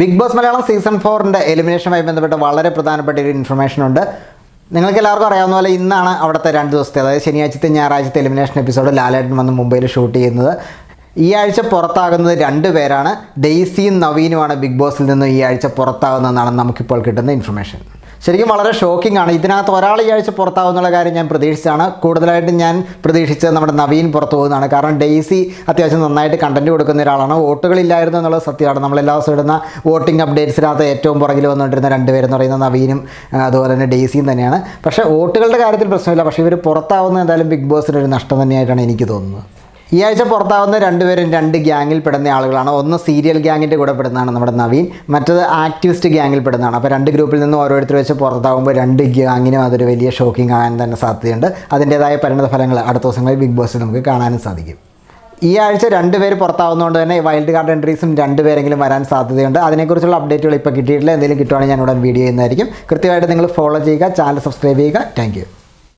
big boss Malayalam season ഫോറിൻ്റെ എലിമിനേഷനുമായി ബന്ധപ്പെട്ട് വളരെ പ്രധാനപ്പെട്ട ഒരു ഇൻഫർമേഷൻ ഉണ്ട് നിങ്ങൾക്ക് എല്ലാവർക്കും അറിയാവുന്ന പോലെ ഇന്നാണ് അവിടുത്തെ രണ്ട് ദിവസത്തെ അതായത് ശനിയാഴ്ചത്തെ ഞായറാഴ്ചത്തെ എലിമിനേഷൻ എപ്പിസോഡ് ലാലേട്ടൻ വന്ന് മുംബൈയിൽ ഷൂട്ട് ചെയ്യുന്നത് ഈ ആഴ്ച പുറത്താകുന്നത് രണ്ട് പേരാണ് ഡെയ്സിയും നവീനുമാണ് ബിഗ് ബോസിൽ നിന്നും ഈ ആഴ്ച പുറത്താകുന്നതെന്നാണ് നമുക്കിപ്പോൾ കിട്ടുന്ന ഇൻഫർമേഷൻ ശരിക്കും വളരെ ഷോക്കിംഗ് ആണ് ഇതിനകത്ത് ഒരാൾ ഈ ആഴ്ച എന്നുള്ള കാര്യം ഞാൻ പ്രതീക്ഷിച്ചാണ് കൂടുതലായിട്ടും ഞാൻ പ്രതീക്ഷിച്ചത് നമ്മുടെ നവീൻ പുറത്തു പോകുന്നതാണ് കാരണം ഡെയ്സി അത്യാവശ്യം നന്നായിട്ട് കണ്ടന്റ് കൊടുക്കുന്ന ഒരാളാണ് വോട്ടുകളില്ലായിരുന്നു എന്നുള്ളത് സത്യമാണ് നമ്മളെല്ലാ എല്ലാ ദിവസവും ഇടുന്ന വോട്ടിംഗ് അപ്ഡേറ്റ്സിനകത്ത് ഏറ്റവും പുറകിൽ വന്നുകൊണ്ടിരുന്ന രണ്ടുപേരെന്ന് പറയുന്ന നവീനും അതുപോലെ തന്നെ ഡെയ്സിയും തന്നെയാണ് പക്ഷേ വോട്ടുകളുടെ കാര്യത്തിൽ പ്രശ്നമില്ല പക്ഷേ ഇവർ പുറത്താവുന്ന എന്തായാലും ബിഗ് ബോസിൻ്റെ ഒരു നഷ്ടം തന്നെയായിട്ടാണ് എനിക്ക് തോന്നുന്നത് ഈ ആഴ്ച പുറത്താവുന്ന രണ്ടുപേരും രണ്ട് ഗ്യാങ്ങിൽ പെടുന്ന ആളുകളാണ് ഒന്ന് സീരിയൽ ഗ്യാങ്ങിൻ്റെ കൂടെ പെടുന്നതാണ് നമ്മുടെ നവീൻ മറ്റത് ആക്ടിവിസ്റ്റ് ഗ്യാങ്ങിൽ പെടുന്നതാണ് അപ്പോൾ രണ്ട് ഗ്രൂപ്പിൽ നിന്നും ഓരോരുത്തർ വെച്ച് പുറത്താകുമ്പോൾ രണ്ട് ഗ്യാങ്ങിനും അതൊരു വലിയ ഷോക്കിംഗ് ആകാൻ തന്നെ സാധ്യതയുണ്ട് അതിൻ്റേതായ പരിണതഫലങ്ങൾ അടുത്ത ദിവസങ്ങളിൽ ബിഗ് ബോസിൽ നമുക്ക് കാണാനും സാധിക്കും ഈ ആഴ്ച രണ്ടുപേർ പുറത്താവുന്നതുകൊണ്ട് തന്നെ വൈൽഡ് കാർഡ് എൻട്രീസും രണ്ടുപേരെങ്കിലും വരാൻ സാധ്യതയുണ്ട് അതിനെക്കുറിച്ചുള്ള അപ്ഡേറ്റുകൾ ഇപ്പോൾ കിട്ടിയിട്ടില്ല എന്തെങ്കിലും കിട്ടുവാണെങ്കിൽ ഞാൻ ഉടൻ വീഡിയോ ചെയ്യുന്നതായിരിക്കും കൃത്യമായിട്ട് നിങ്ങൾ ഫോളോ ചെയ്യുക ചാനൽ സബ്സ്ക്രൈബ് ചെയ്യുക താങ്ക്